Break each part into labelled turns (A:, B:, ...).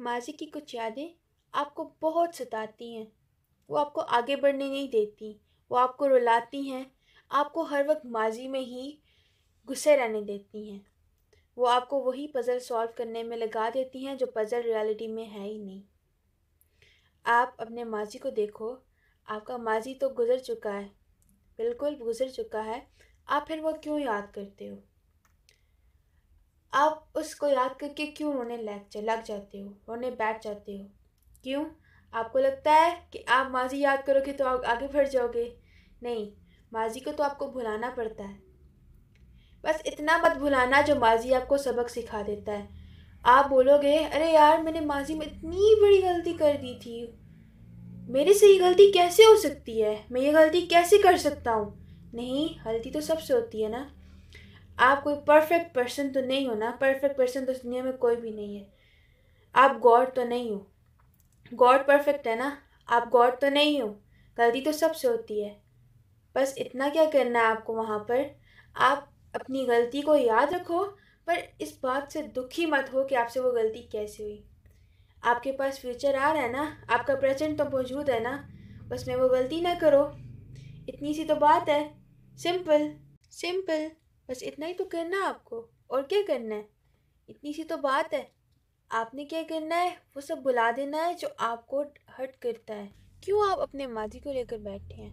A: माजी की कुछ यादें आपको बहुत सताती हैं वो आपको आगे बढ़ने नहीं देती वो आपको रुलाती हैं आपको हर वक्त माजी में ही घुसे रहने देती हैं वो आपको वही पज़ल सॉल्व करने में लगा देती हैं जो पज़ल रियलिटी में है ही नहीं आप अपने माजी को देखो आपका माजी तो गुज़र चुका है बिल्कुल गुज़र चुका है आप फिर वो क्यों याद करते हो आप उसको याद करके क्यों रोने लग लग जाते हो रोने बैठ जाते हो क्यों आपको लगता है कि आप माजी याद करोगे तो आप आगे बढ़ जाओगे नहीं माजी को तो आपको भुलाना पड़ता है बस इतना मत भुलाना जो माजी आपको सबक सिखा देता है आप बोलोगे अरे यार मैंने माजी में इतनी बड़ी गलती कर दी थी मेरे से ये गलती कैसे हो सकती है मैं ये गलती कैसे कर सकता हूँ नहीं गलती तो सबसे होती है ना आप कोई परफेक्ट पर्सन तो नहीं हो ना परफेक्ट पर्सन तो इस दुनिया में कोई भी नहीं है आप गॉड तो नहीं हो गॉड परफेक्ट है ना आप गॉड तो नहीं हो गलती तो सबसे होती है बस इतना क्या करना है आपको वहाँ पर आप अपनी गलती को याद रखो पर इस बात से दुखी मत हो कि आपसे वो गलती कैसे हुई आपके पास फ्यूचर आ रहा है ना आपका प्रेजेंट तो मौजूद है ना बस में वो गलती ना करो इतनी सी तो बात है सिंपल सिंपल बस इतना ही तो करना है आपको और क्या करना है इतनी सी तो बात है आपने क्या करना है वो सब बुला देना है जो आपको हर्ट करता है क्यों आप अपने माजी को लेकर बैठे हैं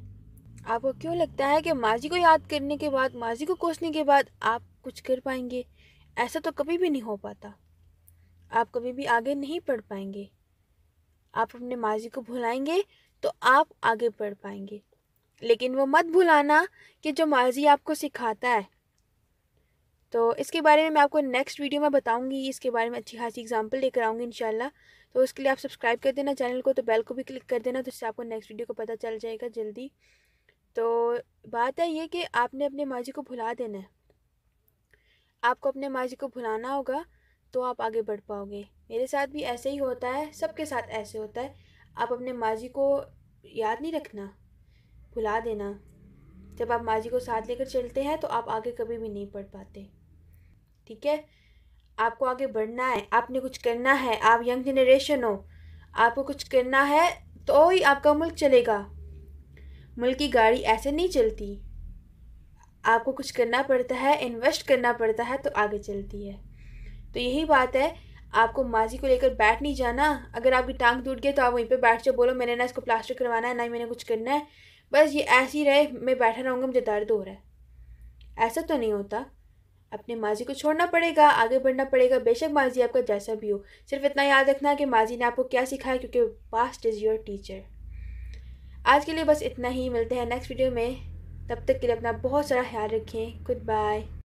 A: आपको क्यों लगता है कि माजी को याद करने के बाद माजी को कोसने के बाद आप कुछ कर पाएंगे ऐसा तो कभी भी नहीं हो पाता आप कभी भी आगे नहीं पढ़ पाएंगे आप अपने माजी को भुलाएंगे तो आप आगे पढ़ पाएंगे लेकिन वो मत भुलाना कि जो माजी आपको सिखाता है तो इसके बारे में मैं आपको नेक्स्ट वीडियो में बताऊंगी इसके बारे में अच्छी खासी एग्जांपल लेकर आऊँगी इन तो उसके लिए आप सब्सक्राइब कर देना चैनल को तो बेल को भी क्लिक कर देना तो इससे आपको नेक्स्ट वीडियो को पता चल जाएगा जल्दी तो बात है ये कि आपने अपने माजी को भुला देना है आपको अपने माजी को भुलाना होगा तो आप आगे बढ़ पाओगे मेरे साथ भी ऐसे ही होता है सबके साथ ऐसे होता है आप अपने माजी को याद नहीं रखना भुला देना जब आप माजी को साथ लेकर चलते हैं तो आप आगे कभी भी नहीं पढ़ पाते ठीक है आपको आगे बढ़ना है आपने कुछ करना है आप यंग जनरेशन हो आपको कुछ करना है तो ही आपका मुल्क चलेगा मुल्क की गाड़ी ऐसे नहीं चलती आपको कुछ करना पड़ता है इन्वेस्ट करना पड़ता है तो आगे चलती है तो यही बात है आपको माजी को लेकर बैठ नहीं जाना अगर आपकी टांग टूट गई तो आप वहीं पे बैठ जाओ बोलो मैंने ना इसको प्लास्टर करवाना है ना ही मैंने कुछ करना है बस ये ऐसे ही रहे मैं बैठा रहूँगा मुझे दर्द हो रहा है ऐसा तो नहीं होता अपने माजी को छोड़ना पड़ेगा आगे बढ़ना पड़ेगा बेशक माजी आपका जैसा भी हो सिर्फ इतना याद रखना कि माजी ने आपको क्या सिखाया क्योंकि पास्ट इज़ योर टीचर आज के लिए बस इतना ही मिलते हैं नेक्स्ट वीडियो में तब तक के लिए अपना बहुत सारा ख्याल रखें गुड बाय